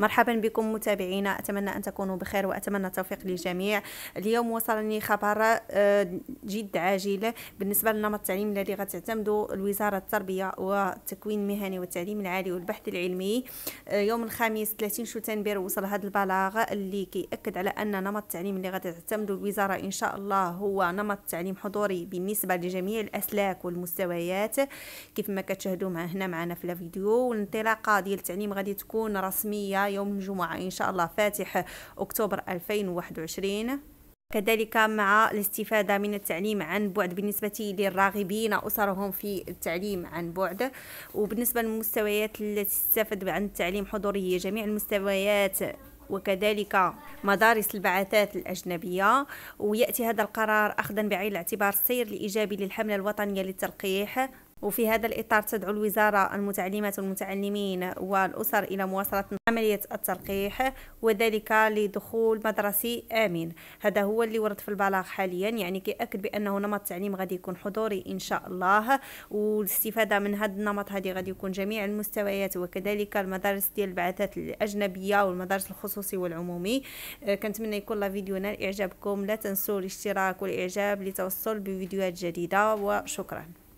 مرحبا بكم متابعينا أتمنى أن تكونوا بخير وأتمنى التوفيق للجميع اليوم وصلني خبر آه، جد عاجل بالنسبة لنمط التعليم الذي غتعتمد الوزارة التربية والتكوين المهني والتعليم العالي والبحث العلمي آه، يوم الخميس 30 شتنبر وصل هذا البلاغ اللي كيأكد على أن نمط التعليم اللي غتعتمد الوزارة إن شاء الله هو نمط تعليم حضوري بالنسبة لجميع الأسلاك والمستويات كيف ما كتشاهدوا هنا معنا في الفيديو والانطلاقة ديال التعليم غادي تكون رسمية يوم الجمعة إن شاء الله فاتح أكتوبر 2021 كذلك مع الاستفادة من التعليم عن بعد بالنسبة للراغبين أسرهم في التعليم عن بعد وبالنسبة للمستويات التي تستفد عن التعليم حضوري جميع المستويات وكذلك مدارس البعثات الأجنبية ويأتي هذا القرار أخذا بعين الاعتبار السير الإيجابي للحملة الوطنية للتلقيح وفي هذا الإطار تدعو الوزارة المتعلمات والمتعلمين والأسر إلى مواصلة عملية التلقيح وذلك لدخول مدرسي آمن هذا هو اللي ورد في البلاغ حاليا يعني كيأكد بأنه نمط التعليم غادي يكون حضوري إن شاء الله والاستفادة من هذا النمط هذه غادي يكون جميع المستويات وكذلك المدارس ديال البعثات الأجنبية والمدارس الخصوصي والعمومي آه، كنتمنى يكون لا نال إعجابكم لا تنسوا الاشتراك والإعجاب لتوصل بفيديوهات جديدة وشكرا